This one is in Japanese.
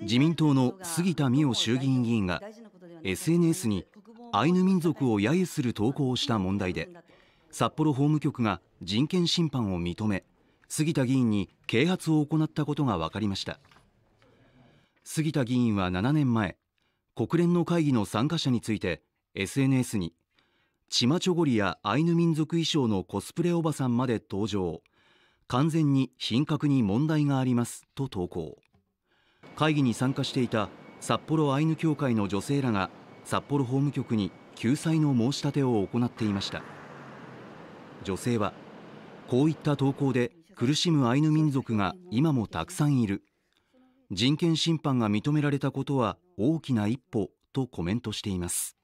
自民党の杉田水脈衆議院議員が SNS にアイヌ民族を揶揄する投稿をした問題で札幌法務局が人権侵犯を認め杉田議員に啓発を行ったことが分かりました杉田議員は7年前国連の会議の参加者について SNS にチマチョゴリやアイヌ民族衣装のコスプレおばさんまで登場完全に品格に問題がありますと投稿会議に参加していた札幌アイヌ協会の女性らが札幌法務局に救済の申し立てを行っていました女性はこういった投稿で苦しむアイヌ民族が今もたくさんいる人権侵犯が認められたことは大きな一歩とコメントしています